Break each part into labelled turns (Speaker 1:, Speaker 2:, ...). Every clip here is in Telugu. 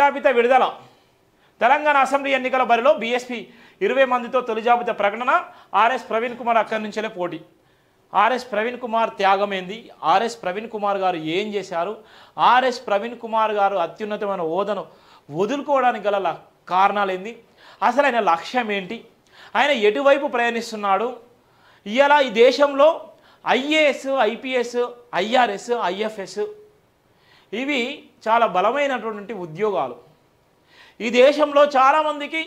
Speaker 1: జాబితా విడుదల తెలంగాణ అసెంబ్లీ ఎన్నికల బరిలో బీఎస్పీ ఇరవై మందితో తొలి జాబితా ప్రకటన ఆర్ఎస్ ప్రవీణ్ కుమార్ అక్కడి నుంచేలే పోటీ ఆర్ఎస్ ప్రవీణ్ కుమార్ త్యాగమైంది ఆర్ఎస్ ప్రవీణ్ కుమార్ గారు ఏం చేశారు ఆర్ఎస్ ప్రవీణ్ కుమార్ గారు అత్యున్నతమైన ఓదను వదులుకోవడానికి గల కారణాలు ఏంది అసలు ఆయన లక్ష్యం ఏంటి ఆయన ఎటువైపు ప్రయాణిస్తున్నాడు ఇలా ఈ దేశంలో ఐఏఎస్ ఐపీఎస్ ఐఆర్ఎస్ ఐఎఫ్ఎస్ ఇవి చాలా బలమైనటువంటి ఉద్యోగాలు ఈ దేశంలో చాలామందికి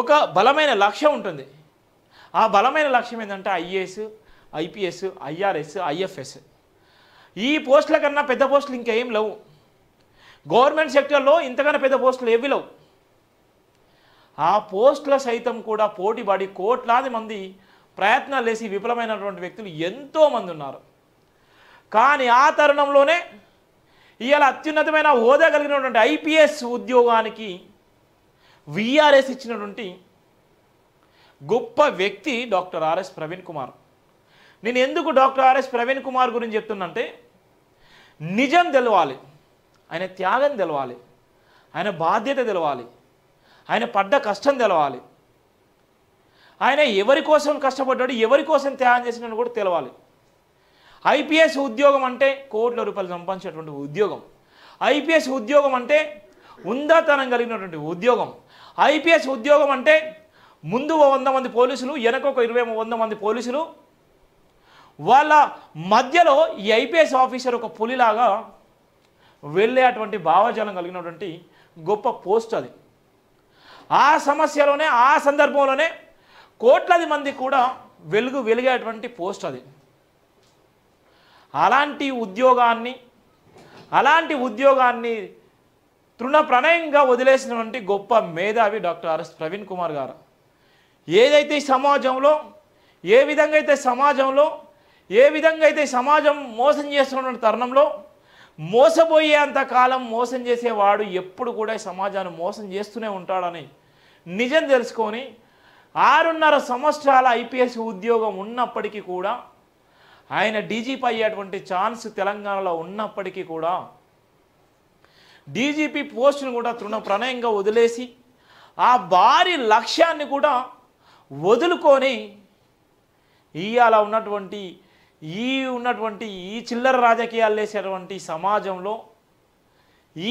Speaker 1: ఒక బలమైన లక్ష్యం ఉంటుంది ఆ బలమైన లక్ష్యం ఏంటంటే ఐఏఎస్ ఐపీఎస్ ఐఆర్ఎస్ ఐఎఫ్ఎస్ ఈ పోస్టుల కన్నా పెద్ద పోస్టులు ఇంకేం లేవు గవర్నమెంట్ సెక్టర్లో ఇంతకన్నా పెద్ద పోస్టులు ఏవి లేవు ఆ పోస్టుల సైతం కూడా పోటీపడి కోట్లాది మంది ప్రయత్నాలు చేసి విఫలమైనటువంటి వ్యక్తులు ఎంతోమంది ఉన్నారు కానీ ఆ తరుణంలోనే ఇవాళ అత్యున్నతమైన హోదా కలిగినటువంటి ఐపీఎస్ ఉద్యోగానికి విఆర్ఎస్ ఇచ్చినటువంటి గొప్ప వ్యక్తి డాక్టర్ ఆర్ఎస్ ప్రవీణ్ కుమార్ నేను ఎందుకు డాక్టర్ ఆర్ఎస్ ప్రవీణ్ కుమార్ గురించి చెప్తున్నంటే నిజం తెలవాలి ఆయన త్యాగం తెలవాలి ఆయన బాధ్యత తెలవాలి ఆయన పడ్డ కష్టం తెలవాలి ఆయన ఎవరి కోసం కష్టపడ్డాడు ఎవరి కోసం త్యాగం చేసినాడు కూడా తెలవాలి ఐపీఎస్ ఉద్యోగం అంటే కోట్ల రూపాయలు సంపాదించేటువంటి ఉద్యోగం ఐపీఎస్ ఉద్యోగం అంటే ఉందాతనం కలిగినటువంటి ఉద్యోగం ఐపీఎస్ ఉద్యోగం అంటే ముందు వంద మంది పోలీసులు వెనక ఒక ఇరవై వంద మంది పోలీసులు వాళ్ళ మధ్యలో ఈ ఐపీఎస్ ఆఫీసర్ ఒక పులిలాగా అటువంటి భావజాలం కలిగినటువంటి గొప్ప పోస్ట్ అది ఆ సమస్యలోనే ఆ సందర్భంలోనే కోట్లాది మంది కూడా వెలుగు వెలిగేటువంటి పోస్ట్ అది అలాంటి ఉద్యోగాన్ని అలాంటి ఉద్యోగాన్ని తృణ ప్రణయంగా వదిలేసినటువంటి గొప్ప మేధావి డాక్టర్ ఆర్ఎస్ ప్రవీణ్ కుమార్ గారు ఏదైతే సమాజంలో ఏ విధంగా అయితే సమాజంలో ఏ విధంగా అయితే సమాజం మోసం చేస్తున్న తరుణంలో మోసపోయేంత కాలం మోసం చేసేవాడు ఎప్పుడు కూడా సమాజాన్ని మోసం చేస్తూనే ఉంటాడని నిజం తెలుసుకొని ఆరున్నర సంవత్సరాల ఐపీఎస్ ఉద్యోగం ఉన్నప్పటికీ కూడా ఆయన డీజీపీ అయ్యేటువంటి ఛాన్స్ తెలంగాణలో ఉన్నప్పటికీ కూడా డీజీపీ పోస్టును కూడా తృణ ప్రణయంగా వదిలేసి ఆ భారీ లక్ష్యాన్ని కూడా వదులుకొని ఇవాళ ఉన్నటువంటి ఈ ఉన్నటువంటి ఈ చిల్లర రాజకీయాలు వేసేటువంటి సమాజంలో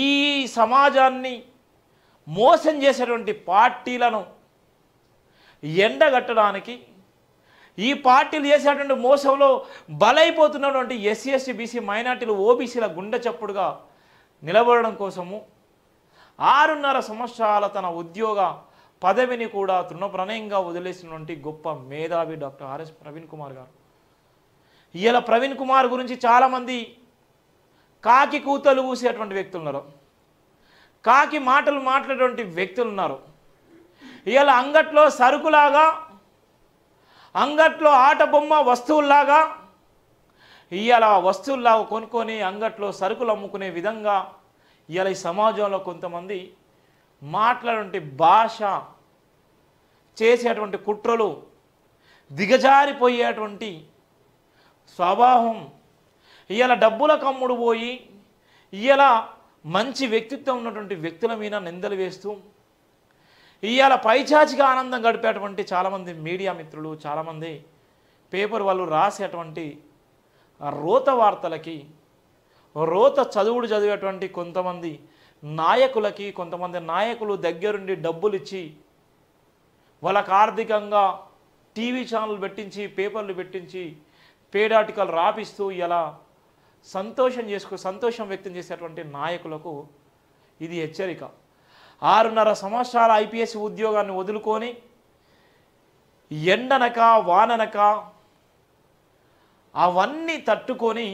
Speaker 1: ఈ సమాజాన్ని మోసం చేసేటువంటి పార్టీలను ఎండగట్టడానికి ఈ పార్టీలు చేసేటువంటి మోసంలో బలైపోతున్నటువంటి ఎస్సీ ఎస్సీ బీసీ మైనార్టీలు ఓబీసీల గుండె చప్పుడుగా నిలబడడం కోసము ఆరున్నర సంవత్సరాల తన ఉద్యోగ పదవిని కూడా తృణప్రణయంగా వదిలేసినటువంటి గొప్ప మేధావి డాక్టర్ ఆర్ఎస్ ప్రవీణ్ కుమార్ గారు ఇలా ప్రవీణ్ కుమార్ గురించి చాలామంది కాకి కూతలు ఊసేటువంటి వ్యక్తులు ఉన్నారు కాకి మాటలు మాట్లాడేటువంటి వ్యక్తులు ఉన్నారు ఇలా అంగట్లో సరుకులాగా అంగట్లో ఆట బొమ్మ వస్తువుల్లాగా ఇవాళ వస్తువుల్లాగా కొనుక్కొని అంగట్లో సరుకులు అమ్ముకునే విధంగా ఇవాళ ఈ సమాజంలో కొంతమంది మాట్లాడే భాష చేసేటువంటి కుట్రలు దిగజారిపోయేటువంటి స్వభావం ఇవాళ డబ్బుల కమ్ముడు పోయి ఇవాళ మంచి వ్యక్తిత్వం ఉన్నటువంటి వ్యక్తుల మీద నిందలు వేస్తూ ఇవాళ పైచాచిగా ఆనందం గడిపేటువంటి చాలామంది మీడియా మిత్రులు చాలామంది పేపర్ వాళ్ళు రాసేటువంటి రోత వార్తలకి రోత చదువుడు చదివేటువంటి కొంతమంది నాయకులకి కొంతమంది నాయకులు దగ్గరుండి డబ్బులు ఇచ్చి వాళ్ళకు ఆర్థికంగా టీవీ ఛానల్ పెట్టించి పేపర్లు పెట్టించి పేడాటికలు రాపిస్తూ ఇలా సంతోషం చేసుకు సంతోషం వ్యక్తం చేసేటువంటి నాయకులకు ఇది హెచ్చరిక ఆరున్నర సంవత్సరాల ఐపీఎస్ ఉద్యోగాన్ని వదులుకొని ఎండనక వాననక అవన్నీ తట్టుకొని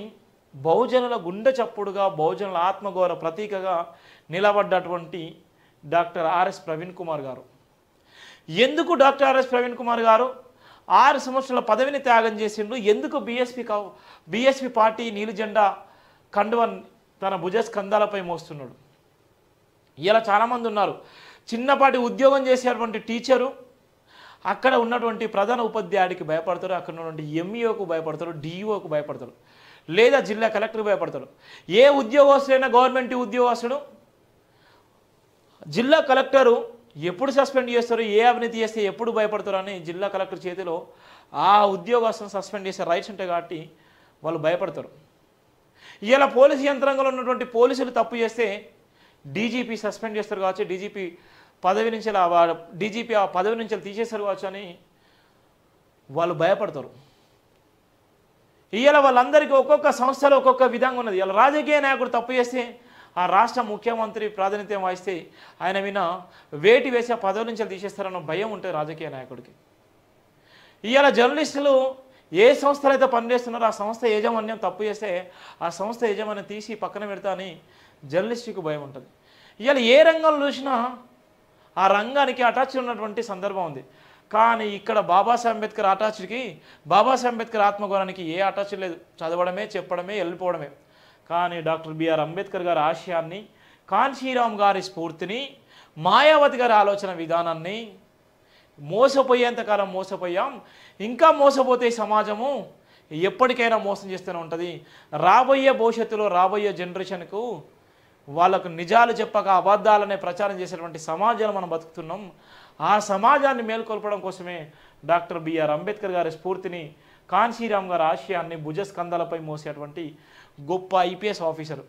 Speaker 1: బహుజనుల గుండె చప్పుడుగా బహుజనుల ఆత్మగౌరవ ప్రతీకగా నిలబడ్డటువంటి డాక్టర్ ఆర్ఎస్ ప్రవీణ్ కుమార్ గారు ఎందుకు డాక్టర్ ఆర్ఎస్ ప్రవీణ్ కుమార్ గారు ఆరు సంవత్సరాల పదవిని త్యాగం చేసిండు ఎందుకు బీఎస్పీ కా బీఎస్పీ పార్టీ నీలి జెండా కండువన్ తన భుజస్కంధాలపై మోస్తున్నాడు ఇలా చాలామంది ఉన్నారు చిన్నపాటి ఉద్యోగం చేసేటువంటి టీచరు అక్కడ ఉన్నటువంటి ప్రధాన ఉపాధ్యాయుడికి భయపడతారు అక్కడ ఉన్నటువంటి ఎంఈఓకు e భయపడతారు డిఈఓకు e భయపడతారు లేదా జిల్లా కలెక్టర్ భయపడతారు ఏ ఉద్యోగస్తులైనా గవర్నమెంట్ ఉద్యోగస్తుడు జిల్లా కలెక్టరు ఎప్పుడు సస్పెండ్ చేస్తారు ఏ అవినీతి చేస్తే ఎప్పుడు భయపడతారు అని జిల్లా కలెక్టర్ చేతిలో ఆ ఉద్యోగస్తులను సస్పెండ్ చేసే రైట్స్ ఉంటాయి కాబట్టి వాళ్ళు భయపడతారు ఇలా పోలీసు యంత్రాంగంలో ఉన్నటువంటి పోలీసులు తప్పు చేస్తే డీజీపీ సస్పెండ్ చేస్తారు కావచ్చు డీజీపీ పదవి నుంచి డీజీపీ ఆ పదవి నుంచి తీసేస్తారు కావచ్చు అని వాళ్ళు భయపడతారు ఇవాళ వాళ్ళందరికీ ఒక్కొక్క సంస్థలు ఒక్కొక్క విధంగా ఉన్నది ఇలా రాజకీయ నాయకుడు తప్పు చేస్తే ఆ రాష్ట్ర ముఖ్యమంత్రి ప్రాతినిధ్యం వహిస్తే ఆయన మీద వేటి వేసి ఆ పదవి నుంచి తీసేస్తారన్న భయం ఉంటుంది రాజకీయ నాయకుడికి ఇవాళ జర్నలిస్టులు ఏ సంస్థలు అయితే పనిచేస్తున్నారో ఆ సంస్థ యాజమాన్యం తప్పు చేస్తే ఆ సంస్థ యజమాన్యం తీసి పక్కన పెడతా అని జర్నలిస్టుకు భయం ఉంటుంది ఇవాళ ఏ రంగంలో చూసినా ఆ రంగానికి అటాచ్ ఉన్నటువంటి సందర్భం ఉంది కానీ ఇక్కడ బాబాసాహెబ్ అంబేద్కర్ అటాచ్డ్కి బాబాసాహెబ్ అంబేద్కర్ ఆత్మగౌరవానికి ఏ అటాచ్ లేదు చదవడమే చెప్పడమే వెళ్ళిపోవడమే కానీ డాక్టర్ బిఆర్ అంబేద్కర్ గారి ఆశయాన్ని కాన్షీరామ్ గారి స్ఫూర్తిని మాయావతి గారి ఆలోచన విధానాన్ని మోసపోయేంతకాలం మోసపోయాం ఇంకా మోసపోతే సమాజము ఎప్పటికైనా మోసం చేస్తూనే ఉంటుంది రాబోయే భవిష్యత్తులో రాబోయే జనరేషన్కు వాళ్ళకు నిజాలు చెప్పక అబద్ధాలనే ప్రచారం చేసేటువంటి సమాజాలు మనం బతుకుతున్నాం ఆ సమాజాన్ని మేల్కొల్పడం కోసమే డాక్టర్ బిఆర్ అంబేద్కర్ గారి స్ఫూర్తిని కాంచీరామ్ గారి ఆశయాన్ని భుజస్కంధాలపై మోసేటువంటి గొప్ప ఐపీఎస్ ఆఫీసర్